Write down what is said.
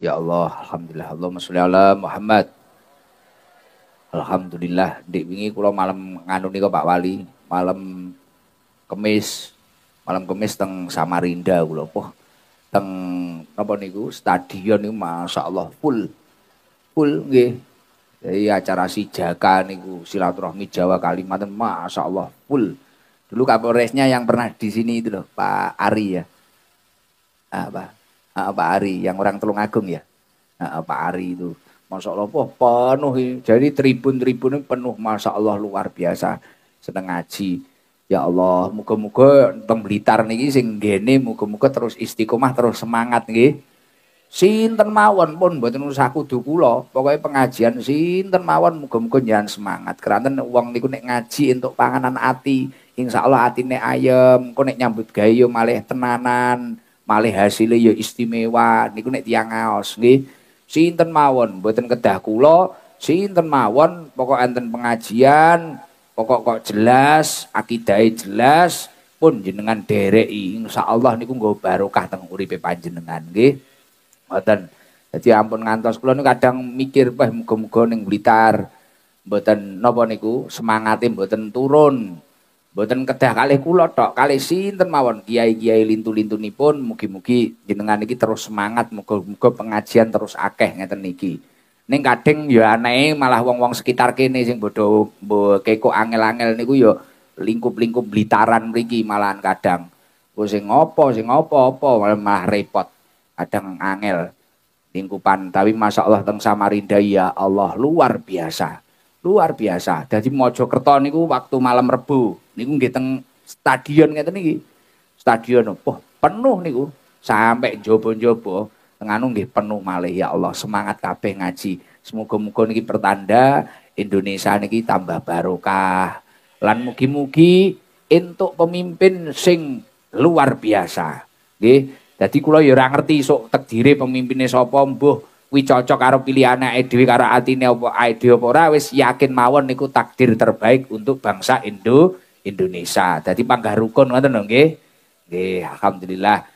Ya Allah, Alhamdulillah. Allah masya ala Muhammad. Alhamdulillah. Di wingi kula malam nganu nika Pak Wali, malam kemis, malam kemis teng Samarinda kula. Poh, teng apa niku stadion niku Allah full. Full nggih. Jadi acara si Sijaka niku silaturahmi Jawa Kalimantan Allah full. Dulu Kapolresnya yang pernah di sini itu loh, Pak Ari ya. Apa? uh, Pak Ari yang orang Telung Agung ya uh, Pak Ari itu Masya Allah wah, penuh jadi tribun-tribun penuh Masya Allah luar biasa seneng ngaji Ya Allah, muka-muka teng Blitar niki sing gene muka-muka terus istiqomah terus semangat nggih. Sinten mawon pun mboten usah kudu kula, pokoke pengajian sinten mawon muka muga jangan semangat. Keranten uang niku nek ngaji untuk panganan ati, insyaallah atine ayem, ayam, nek nyambut gayo yo tenanan malih hasilnya ya istimewa niku nek tiang ngaos nggih sinten mawon mboten kedah kula sinten mawon pokok enten pengajian pokok kok jelas akidai jelas pun jenengan dereki insyaallah niku nggo barokah teng uripe panjenengan nggih ngoten jadi ampun ngantos kula niku kadang mikir wah muga-muga ning Blitar mboten napa niku semangatnya mboten turun Mboten kedah kali kula tok, kali sinten mawon kiai-kiai lintu nipun, mugi-mugi jenengan iki terus semangat, muga-muga pengajian terus akeh ngeten niki. Ning kadang ya aneh malah wong-wong sekitar kene sing bodho keko angel-angel niku ya lingkup-lingkup blitaran mriki malahan kadang. Ku sing ngopo, sing ngopo apa malah, repot. Kadang angel lingkupan tapi masalah teng Samarinda ya Allah luar biasa luar biasa. Jadi Mojokerto niku waktu malam Rebu niku nggih teng stadion ngeten niki. Stadion oh, penuh niku sampai jopo-jopo teng anu nggih penuh malih ya Allah semangat kabeh ngaji. Semoga-moga niki pertanda Indonesia niki tambah barokah. Lan mugi-mugi entuk pemimpin sing luar biasa. Nggih. Dadi kula ya ora ngerti sok tekdire pemimpinnya sapa mbuh kuwi cocok karo pilihan anake dhewe karo atine apa ae apa ora wis yakin mawon niku takdir terbaik untuk bangsa Indo Indonesia. Jadi panggah rukun ngoten lho nggih. Nggih, alhamdulillah.